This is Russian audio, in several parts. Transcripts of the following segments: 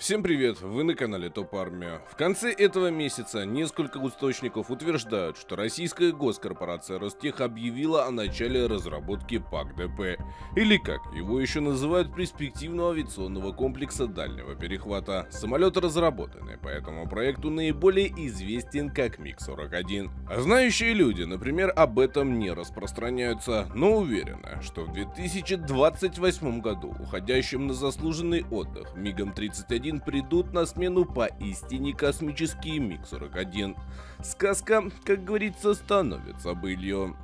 Всем привет, вы на канале Топ Армия. В конце этого месяца несколько источников утверждают, что российская госкорпорация Ростех объявила о начале разработки ПАК-ДП, или как его еще называют перспективного авиационного комплекса дальнего перехвата. Самолет разработанный по этому проекту наиболее известен как МиГ-41. А знающие люди, например, об этом не распространяются, но уверены, что в 2028 году уходящим на заслуженный отдых МиГом-31 41 придут на смену поистине космические Микс-41. Сказка, как говорится, становится былью.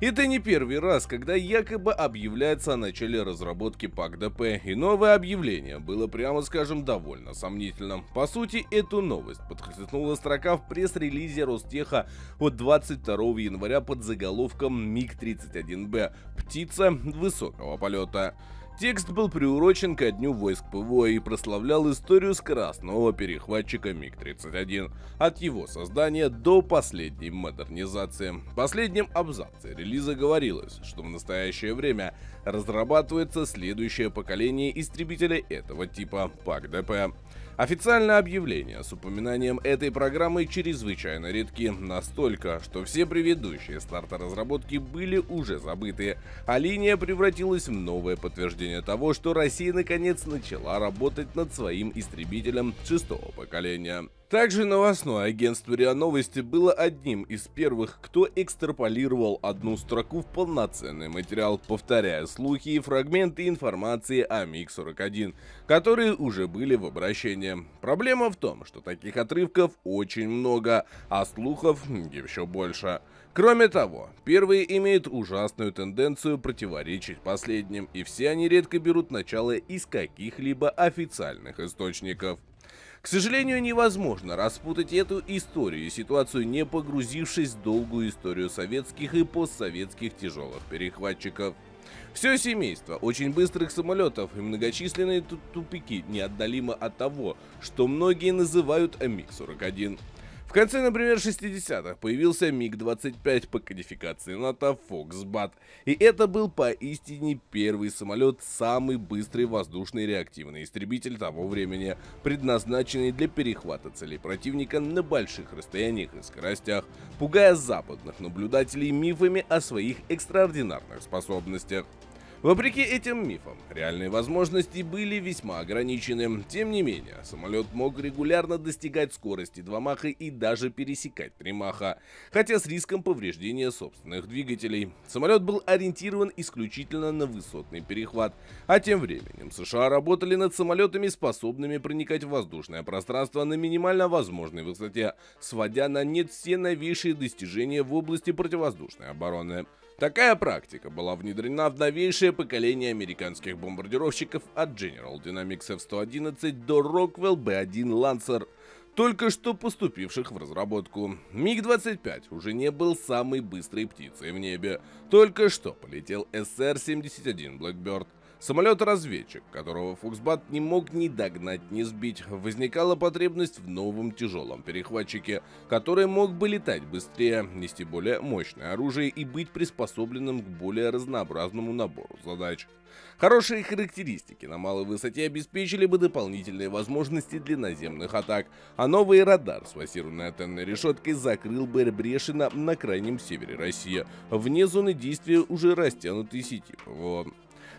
Это не первый раз, когда якобы объявляется о начале разработки ПАК-ДП, и новое объявление было, прямо скажем, довольно сомнительным. По сути, эту новость подхлестнула строка в пресс-релизе Ростеха от 22 января под заголовком МиГ-31Б «Птица высокого полета». Текст был приурочен ко дню войск ПВО и прославлял историю скоростного перехватчика МиГ-31 от его создания до последней модернизации. В последнем абзаце релиза говорилось, что в настоящее время разрабатывается следующее поколение истребителей этого типа ПАК-ДП. Официальное объявление с упоминанием этой программы чрезвычайно редки, настолько, что все предыдущие старты разработки были уже забыты, а линия превратилась в новое подтверждение того, что Россия наконец начала работать над своим истребителем шестого поколения. Также новостное агентство РИА Новости было одним из первых, кто экстраполировал одну строку в полноценный материал, повторяя слухи и фрагменты информации о МиГ-41, которые уже были в обращении. Проблема в том, что таких отрывков очень много, а слухов еще больше. Кроме того, первые имеют ужасную тенденцию противоречить последним, и все они редко берут начало из каких-либо официальных источников. К сожалению, невозможно распутать эту историю и ситуацию, не погрузившись в долгую историю советских и постсоветских тяжелых перехватчиков. Все семейство очень быстрых самолетов и многочисленные тупики неотдалимо от того, что многие называют МиГ-41 конце, например, 60-х появился МиГ-25 по кодификации НАТО Фоксбат, и это был поистине первый самолет, самый быстрый воздушный реактивный истребитель того времени, предназначенный для перехвата целей противника на больших расстояниях и скоростях, пугая западных наблюдателей мифами о своих экстраординарных способностях. Вопреки этим мифам, реальные возможности были весьма ограничены. Тем не менее, самолет мог регулярно достигать скорости 2 маха и даже пересекать 3 маха, хотя с риском повреждения собственных двигателей. Самолет был ориентирован исключительно на высотный перехват, а тем временем США работали над самолетами, способными проникать в воздушное пространство на минимально возможной высоте, сводя на нет все новейшие достижения в области противовоздушной обороны. Такая практика была внедрена в новейшее поколение американских бомбардировщиков от General Dynamics F-111 до Rockwell B-1 Lancer, только что поступивших в разработку. МиГ-25 уже не был самой быстрой птицей в небе. Только что полетел SR-71 Blackbird – Самолет-разведчик, которого Фоксбат не мог ни догнать, ни сбить, возникала потребность в новом тяжелом перехватчике, который мог бы летать быстрее, нести более мощное оружие и быть приспособленным к более разнообразному набору задач. Хорошие характеристики на малой высоте обеспечили бы дополнительные возможности для наземных атак, а новый радар с массированной антенной решеткой закрыл бы на на крайнем севере России, вне зоны действия уже растянутой сети ПВО.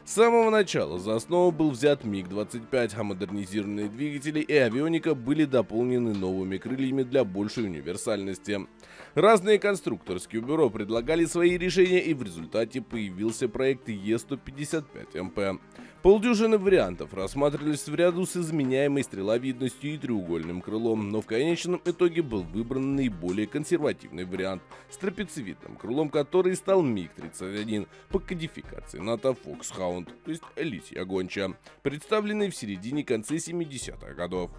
С самого начала за основу был взят МиГ-25, а модернизированные двигатели и авионика были дополнены новыми крыльями для большей универсальности. Разные конструкторские бюро предлагали свои решения и в результате появился проект Е155МП. Полдюжины вариантов рассматривались в ряду с изменяемой стреловидностью и треугольным крылом, но в конечном итоге был выбран наиболее консервативный вариант с трапециевидным крылом, который стал МиГ-31 по кодификации НАТО Foxhound, то есть лисья гонча, представленный в середине-конце 70-х годов.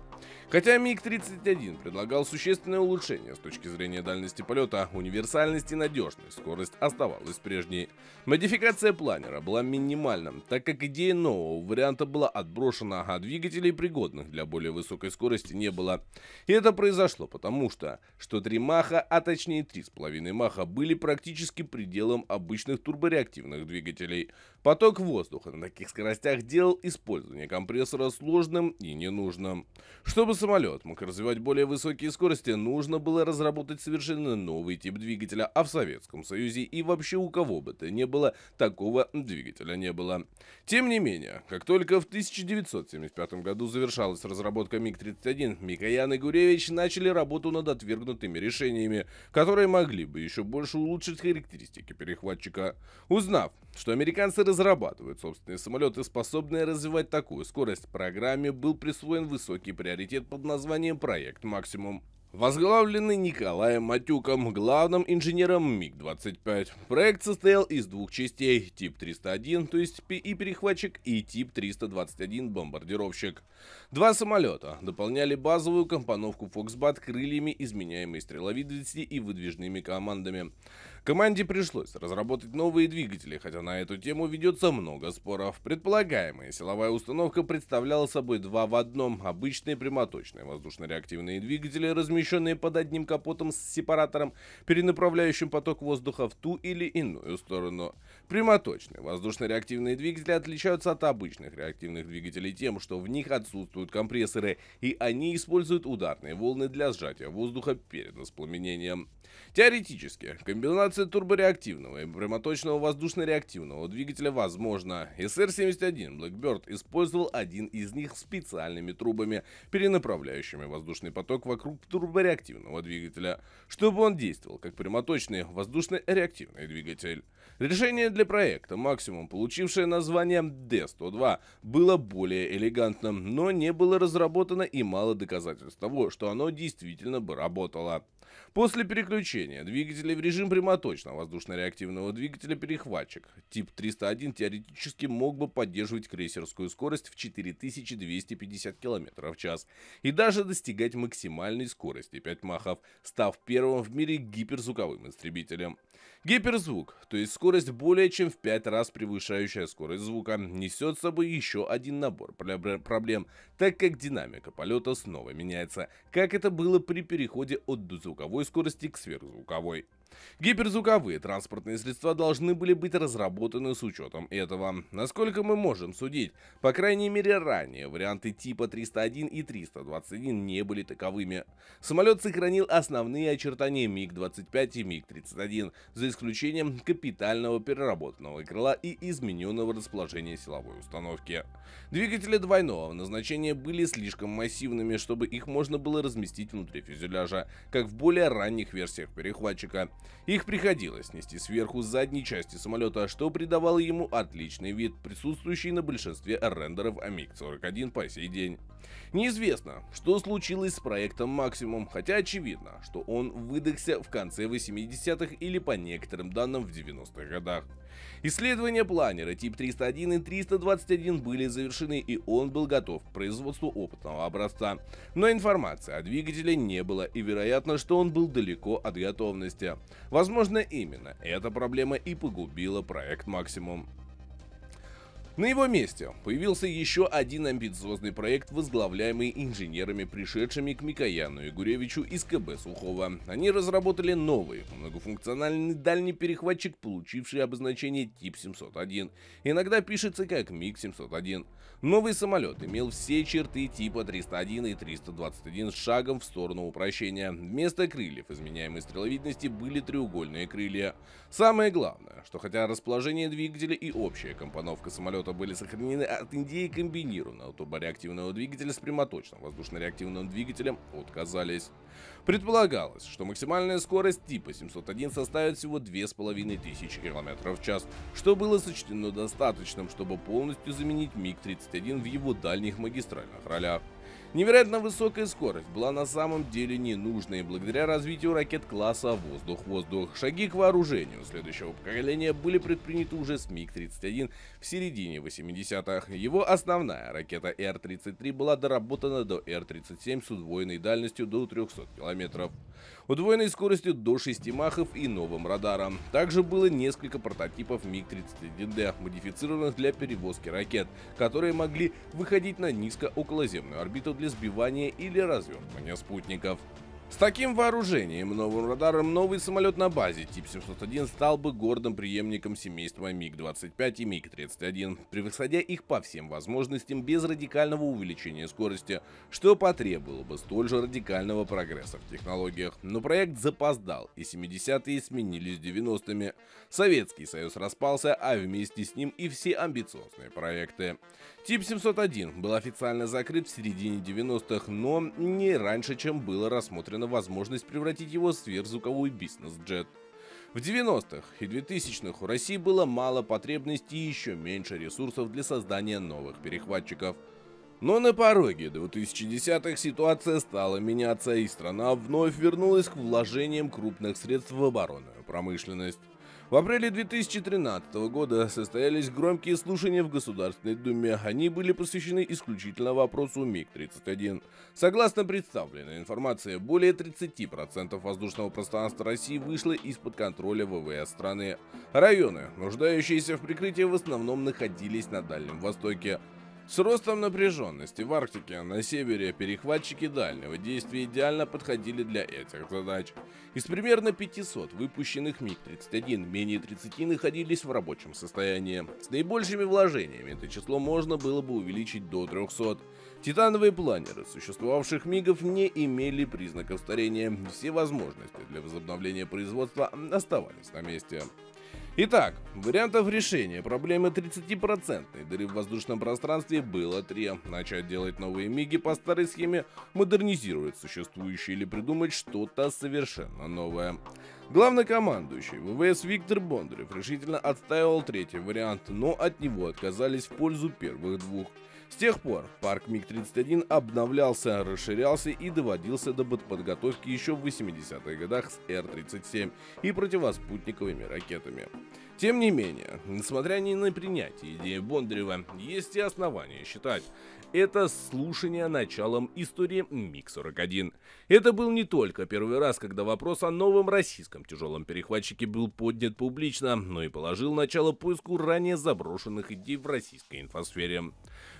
Хотя МиГ-31 предлагал существенное улучшение с точки зрения дальности полета, универсальность и надежность, скорость оставалась прежней. Модификация планера была минимальным, так как идея нового варианта была отброшена, а двигателей, пригодных для более высокой скорости, не было. И это произошло потому, что, что 3 маха, а точнее 3,5 маха, были практически пределом обычных турбореактивных двигателей – Поток воздуха на таких скоростях делал использование компрессора сложным и ненужным. Чтобы самолет мог развивать более высокие скорости, нужно было разработать совершенно новый тип двигателя, а в Советском Союзе и вообще у кого бы то ни было, такого двигателя не было. Тем не менее, как только в 1975 году завершалась разработка МиГ-31, Микоян и Гуревич начали работу над отвергнутыми решениями, которые могли бы еще больше улучшить характеристики перехватчика. Узнав, что американцы разработали разрабатывают собственные самолеты, способные развивать такую скорость. Программе был присвоен высокий приоритет под названием «Проект Максимум» возглавленный Николаем Матюком, главным инженером МиГ-25. Проект состоял из двух частей, тип 301, то есть ПИ-перехватчик, и тип 321 бомбардировщик. Два самолета дополняли базовую компоновку «Фоксбат» крыльями изменяемой стреловидности и выдвижными командами. Команде пришлось разработать новые двигатели, хотя на эту тему ведется много споров. Предполагаемая силовая установка представляла собой два в одном – обычные прямоточные воздушно-реактивные двигатели, размещенные под одним капотом с сепаратором, перенаправляющим поток воздуха в ту или иную сторону. Прямоточные воздушно-реактивные двигатели отличаются от обычных реактивных двигателей тем, что в них отсутствуют компрессоры, и они используют ударные волны для сжатия воздуха перед воспламенением. Теоретически, комбинация Комбинация турбореактивного и прямоточного воздушно-реактивного двигателя возможна. СР-71 Blackbird использовал один из них специальными трубами, перенаправляющими воздушный поток вокруг турбореактивного двигателя, чтобы он действовал как прямоточный воздушно-реактивный двигатель. Решение для проекта «Максимум», получившее название D-102, было более элегантным, но не было разработано и мало доказательств того, что оно действительно бы работало. После переключения двигателей в режим прямоточного точно воздушно реактивного двигателя «Перехватчик». Тип 301 теоретически мог бы поддерживать крейсерскую скорость в 4250 км в час и даже достигать максимальной скорости 5 махов, став первым в мире гиперзвуковым истребителем. Гиперзвук, то есть скорость более чем в 5 раз превышающая скорость звука, несет с собой еще один набор проблем, так как динамика полета снова меняется, как это было при переходе от звуковой скорости к сверхзвуковой. Гиперзвуковые транспортные средства должны были быть разработаны с учетом этого. Насколько мы можем судить, по крайней мере ранее варианты типа 301 и 321 не были таковыми. Самолет сохранил основные очертания МиГ-25 и МиГ-31, за исключением капитального переработанного крыла и измененного расположения силовой установки. Двигатели двойного назначения были слишком массивными, чтобы их можно было разместить внутри фюзеляжа, как в более ранних версиях перехватчика. Их приходилось нести сверху с задней части самолета, что придавало ему отличный вид, присутствующий на большинстве рендеров АМиГ-41 по сей день. Неизвестно, что случилось с проектом Максимум, хотя очевидно, что он выдохся в конце 80-х или по некоторым данным в 90-х годах. Исследования планера тип 301 и 321 были завершены и он был готов к производству опытного образца. Но информации о двигателе не было и вероятно, что он был далеко от готовности. Возможно именно эта проблема и погубила проект Максимум. На его месте появился еще один амбициозный проект, возглавляемый инженерами, пришедшими к Микояну Игуревичу из КБ Сухого. Они разработали новый многофункциональный дальний перехватчик, получивший обозначение тип 701. Иногда пишется как МиГ-701. Новый самолет имел все черты типа 301 и 321 с шагом в сторону упрощения. Вместо крыльев изменяемой стреловидности были треугольные крылья. Самое главное, что хотя расположение двигателя и общая компоновка самолета самолета были сохранены от Индии комбинированного а турбореактивного двигателя с прямоточным воздушно-реактивным двигателем отказались. Предполагалось, что максимальная скорость типа 701 составит всего 2500 км в час, что было сочтено достаточным, чтобы полностью заменить МиГ-31 в его дальних магистральных ролях. Невероятно высокая скорость была на самом деле ненужной, благодаря развитию ракет класса воздух-воздух. Шаги к вооружению следующего поколения были предприняты уже с МиГ-31 в середине 80-х. Его основная ракета Р-33 была доработана до Р-37 с удвоенной дальностью до 300 километров удвоенной скоростью до 6 махов и новым радаром. Также было несколько прототипов МиГ-31Д, модифицированных для перевозки ракет, которые могли выходить на низко-околоземную орбиту для сбивания или развертывания спутников. С таким вооружением новым радаром новый самолет на базе Тип 701 стал бы гордым преемником семейства МиГ-25 и МиГ-31, превосходя их по всем возможностям без радикального увеличения скорости, что потребовало бы столь же радикального прогресса в технологиях. Но проект запоздал, и 70-е сменились 90-ми. Советский Союз распался, а вместе с ним и все амбициозные проекты. Тип 701 был официально закрыт в середине 90-х, но не раньше, чем было рассмотрено предусмотрена возможность превратить его в сверхзвуковой бизнес-джет. В 90-х и 2000-х у России было мало потребностей и еще меньше ресурсов для создания новых перехватчиков. Но на пороге 2010-х ситуация стала меняться, и страна вновь вернулась к вложениям крупных средств в оборонную промышленность. В апреле 2013 года состоялись громкие слушания в Государственной Думе. Они были посвящены исключительно вопросу МиГ-31. Согласно представленной информации, более 30% воздушного пространства России вышло из-под контроля ВВС страны. Районы, нуждающиеся в прикрытии, в основном находились на Дальнем Востоке – с ростом напряженности в Арктике на севере перехватчики дальнего действия идеально подходили для этих задач. Из примерно 500 выпущенных МиГ-31 менее 30 находились в рабочем состоянии. С наибольшими вложениями это число можно было бы увеличить до 300. Титановые планеры существовавших МиГов не имели признаков старения. Все возможности для возобновления производства оставались на месте. Итак, вариантов решения проблемы 30% процентной дыры в воздушном пространстве было три. Начать делать новые миги по старой схеме, модернизировать существующие или придумать что-то совершенно новое. Главнокомандующий ВВС Виктор Бондарев решительно отстаивал третий вариант, но от него отказались в пользу первых двух. С тех пор парк МиГ-31 обновлялся, расширялся и доводился до подготовки еще в 80-х годах с Р-37 и противоспутниковыми ракетами. Тем не менее, несмотря ни на принятие идеи Бондарева, есть и основания считать, это слушание началом истории МиГ-41. Это был не только первый раз, когда вопрос о новом российском тяжелом перехватчике был поднят публично, но и положил начало поиску ранее заброшенных идей в российской инфосфере.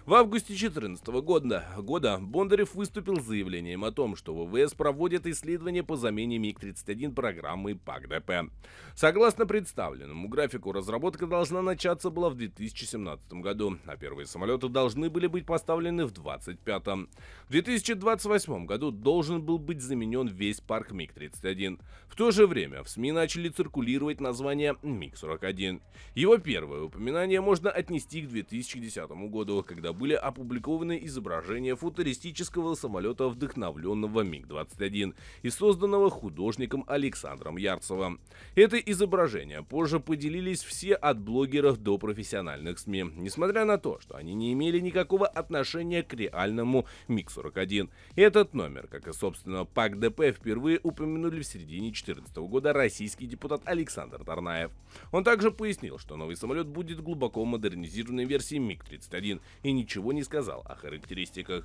В августе 2014 года, года Бондарев выступил с заявлением о том, что ВВС проводит исследование по замене МиГ-31 программы ПАК-ДП. Согласно представленному графику, разработка должна начаться была в 2017 году, а первые самолеты должны были быть поставлены в 2025. В 2028 году должен был быть заменен весь парк МиГ-31. В то же время в СМИ начали циркулировать название МиГ-41. Его первое упоминание можно отнести к 2010 году, когда были опубликованы изображения футуристического самолета, вдохновленного МиГ-21 и созданного художником Александром Ярцевым. Это изображение позже поделились все от блогеров до профессиональных СМИ, несмотря на то, что они не имели никакого отношения к реальному МиГ-41. Этот номер, как и, собственно, ПАК-ДП, впервые упомянули в середине 2014 года российский депутат Александр Тарнаев. Он также пояснил, что новый самолет будет глубоко модернизированной версией МиГ-31 и не ничего не сказал о характеристиках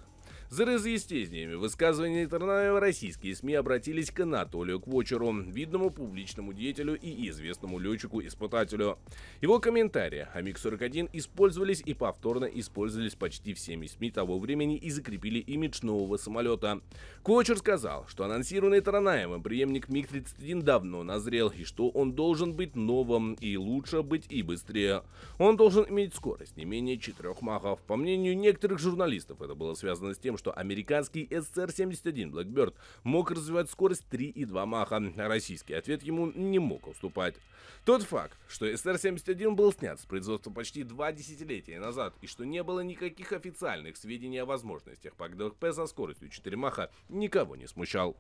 за разъяснениями высказываний Тарнаева российские СМИ обратились к Анатолию Квочеру, видному публичному деятелю и известному летчику-испытателю. Его комментарии о МиГ-41 использовались и повторно использовались почти всеми СМИ того времени и закрепили имидж нового самолета. Квочер сказал, что анонсированный Таранаевым преемник МиГ-31 давно назрел и что он должен быть новым и лучше быть и быстрее. Он должен иметь скорость не менее четырех махов. По мнению некоторых журналистов, это было связано с тем, что американский SCR-71 Blackbird мог развивать скорость 3,2 маха. Российский ответ ему не мог уступать. Тот факт, что SR-71 был снят с производства почти два десятилетия назад и что не было никаких официальных сведений о возможностях ПАК-ДВП со скоростью 4 маха, никого не смущал.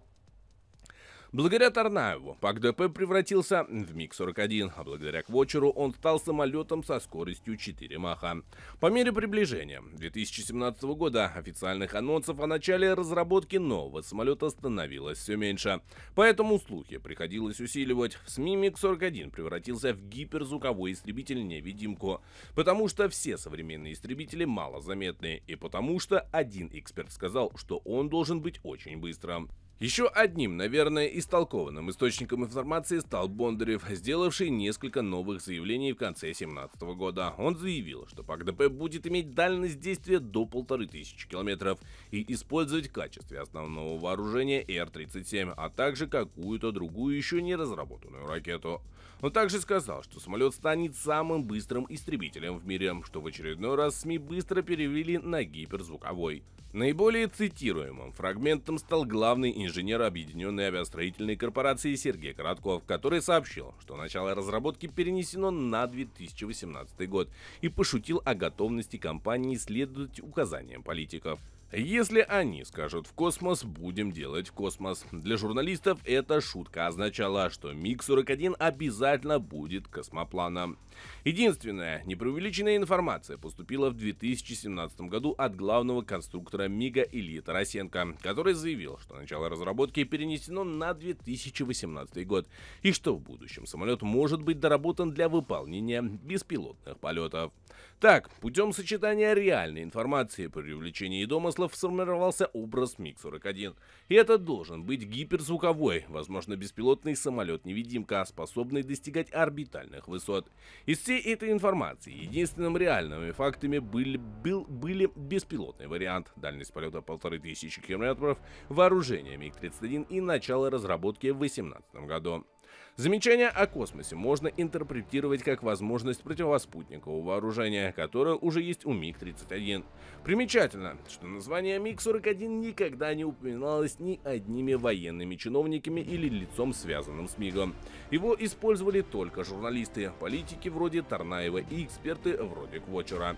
Благодаря Тарнаеву ПАК-ДП превратился в МиГ-41, а благодаря Квочеру он стал самолетом со скоростью 4 маха. По мере приближения 2017 года официальных анонсов о начале разработки нового самолета становилось все меньше, поэтому слухи приходилось усиливать. В СМИ МиГ-41 превратился в гиперзвуковой истребитель-невидимку, потому что все современные истребители малозаметны и потому что один эксперт сказал, что он должен быть очень быстрым. Еще одним, наверное, истолкованным источником информации стал Бондарев, сделавший несколько новых заявлений в конце 2017 года. Он заявил, что ПАКДП будет иметь дальность действия до 1500 километров и использовать в качестве основного вооружения Р-37, а также какую-то другую еще не разработанную ракету. Он также сказал, что самолет станет самым быстрым истребителем в мире, что в очередной раз СМИ быстро перевели на гиперзвуковой. Наиболее цитируемым фрагментом стал главный инженер Объединенной авиастроительной корпорации Сергей Коротков, который сообщил, что начало разработки перенесено на 2018 год и пошутил о готовности компании следовать указаниям политиков. Если они скажут в космос, будем делать в космос. Для журналистов эта шутка означала, что МиГ-41 обязательно будет космопланом. Единственная непреувеличенная информация поступила в 2017 году от главного конструктора МИГа Ильи Тарасенко, который заявил, что начало разработки перенесено на 2018 год и что в будущем самолет может быть доработан для выполнения беспилотных полетов. Так, путем сочетания реальной информации при привлечении домыслов сформировался образ МиГ-41. И это должен быть гиперзвуковой, возможно, беспилотный самолет-невидимка, способный достигать орбитальных высот. Из всей этой информации единственными реальными фактами были, был, были беспилотный вариант, дальность полета 1500 км, вооружение МиГ-31 и начало разработки в 2018 году. Замечание о космосе можно интерпретировать как возможность противоспутникового вооружения, которое уже есть у МиГ-31. Примечательно, что название МиГ-41 никогда не упоминалось ни одними военными чиновниками или лицом, связанным с МиГом. Его использовали только журналисты, политики вроде Тарнаева и эксперты вроде Квочера.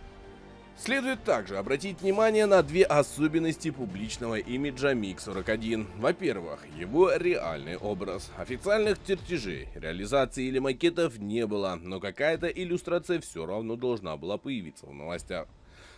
Следует также обратить внимание на две особенности публичного имиджа MiG-41. Во-первых, его реальный образ. Официальных чертежей, реализации или макетов не было, но какая-то иллюстрация все равно должна была появиться в новостях.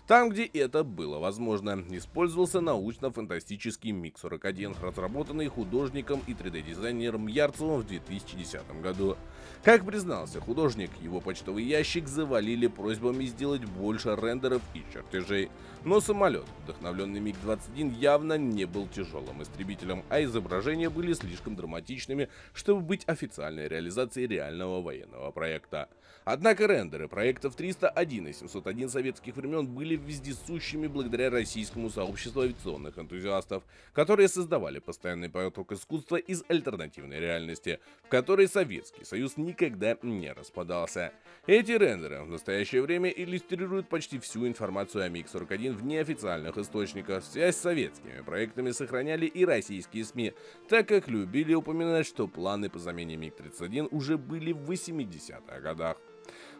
Там, где это было возможно, использовался научно-фантастический МиГ-41, разработанный художником и 3D-дизайнером Ярцевым в 2010 году. Как признался художник, его почтовый ящик завалили просьбами сделать больше рендеров и чертежей. Но самолет, вдохновленный МиГ-21, явно не был тяжелым истребителем, а изображения были слишком драматичными, чтобы быть официальной реализацией реального военного проекта. Однако рендеры проектов 301 и 701 советских времен были вездесущими благодаря российскому сообществу авиационных энтузиастов, которые создавали постоянный поток искусства из альтернативной реальности, в которой Советский Союз никогда не распадался. Эти рендеры в настоящее время иллюстрируют почти всю информацию о МиГ-41 в неофициальных источниках. Связь с советскими проектами сохраняли и российские СМИ, так как любили упоминать, что планы по замене МиГ-31 уже были в 80-х годах.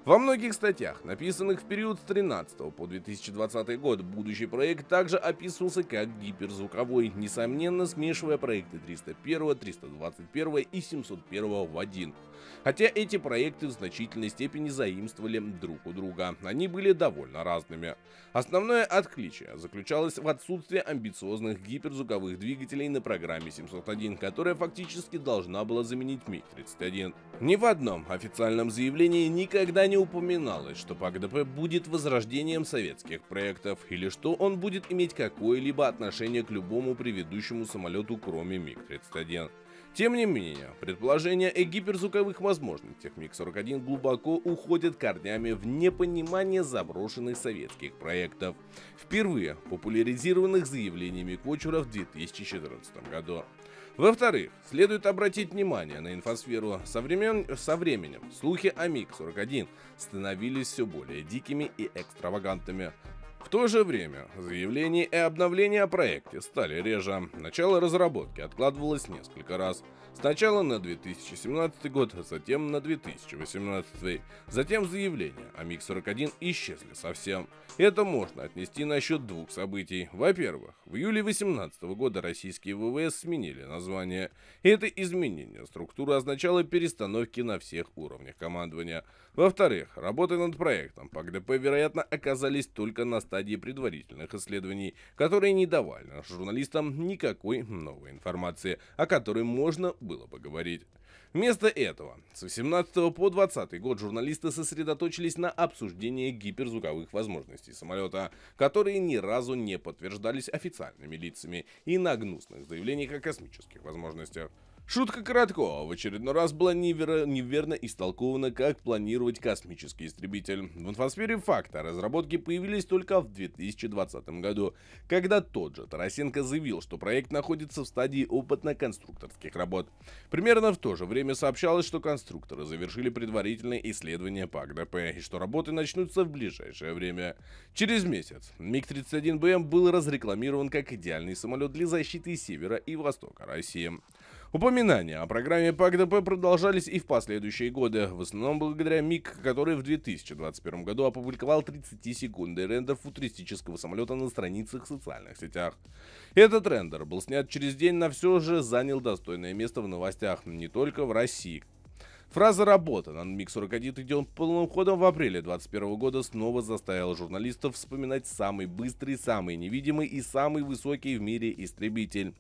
Во многих статьях, написанных в период с 13 по 2020 год, будущий проект также описывался как гиперзвуковой, несомненно смешивая проекты 301, 321 и 701 в один. Хотя эти проекты в значительной степени заимствовали друг у друга, они были довольно разными. Основное отличие заключалось в отсутствии амбициозных гиперзвуковых двигателей на программе 701, которая фактически должна была заменить МиГ-31. Ни в одном официальном заявлении никогда не не упоминалось, что пак будет возрождением советских проектов, или что он будет иметь какое-либо отношение к любому предыдущему самолету, кроме МиГ-31. Тем не менее, предположения о гиперзвуковых возможностях МиГ-41 глубоко уходят корнями в непонимание заброшенных советских проектов, впервые популяризированных заявлениями Кочура в 2014 году. Во-вторых, следует обратить внимание на инфосферу. Со, времен, со временем слухи о МиГ-41 становились все более дикими и экстравагантными. В то же время заявления и обновления о проекте стали реже. Начало разработки откладывалось несколько раз – Сначала на 2017 год, а затем на 2018. Затем заявления о а МиГ-41 исчезли совсем. Это можно отнести на счет двух событий. Во-первых, в июле 2018 года российские ВВС сменили название. Это изменение структуры означало перестановки на всех уровнях командования. Во-вторых, работы над проектом по ГДП, вероятно, оказались только на стадии предварительных исследований, которые не давали журналистам никакой новой информации, о которой можно было поговорить. Вместо этого с 18 по 20 год журналисты сосредоточились на обсуждении гиперзвуковых возможностей самолета, которые ни разу не подтверждались официальными лицами, и на гнусных заявлениях о космических возможностях. Шутка Коротко в очередной раз была неверо... неверно истолкована, как планировать космический истребитель. В инфосфере факта разработки появились только в 2020 году, когда тот же Тарасенко заявил, что проект находится в стадии опытно-конструкторских работ. Примерно в то же время сообщалось, что конструкторы завершили предварительное исследование по ГДП и что работы начнутся в ближайшее время. Через месяц МиГ-31БМ был разрекламирован как идеальный самолет для защиты севера и востока России. Упоминания о программе пак продолжались и в последующие годы, в основном благодаря МИК, который в 2021 году опубликовал 30 секундный рендер футуристического самолета на страницах в социальных сетях. Этот рендер был снят через день, но все же занял достойное место в новостях не только в России, Фраза «работа» над МиГ-41, идет полным ходом в апреле 2021 года, снова заставила журналистов вспоминать самый быстрый, самый невидимый и самый высокий в мире истребитель.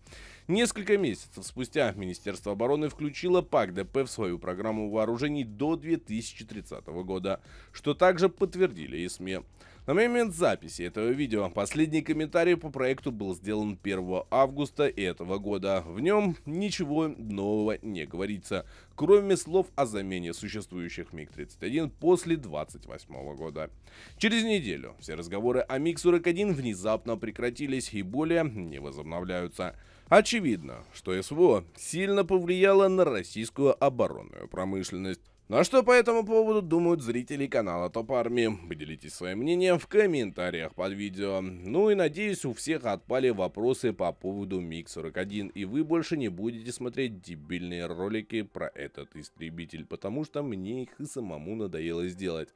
Несколько месяцев спустя Министерство обороны включило ПАК-ДП в свою программу вооружений до 2030 года, что также подтвердили и СМИ. На момент записи этого видео последний комментарий по проекту был сделан 1 августа этого года. В нем ничего нового не говорится, кроме слов о замене существующих МиГ-31 после 28 года. Через неделю все разговоры о МиГ-41 внезапно прекратились и более не возобновляются. Очевидно, что СВО сильно повлияло на российскую оборонную промышленность. Но что по этому поводу думают зрители канала Топ Арми? Поделитесь своим мнением в комментариях под видео. Ну и надеюсь, у всех отпали вопросы по поводу МиГ-41, и вы больше не будете смотреть дебильные ролики про этот истребитель, потому что мне их и самому надоело сделать.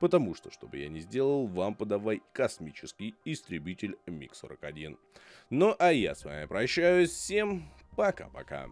Потому что, чтобы я не сделал, вам подавай космический истребитель МиГ-41. Ну а я с вами прощаюсь. Всем пока-пока.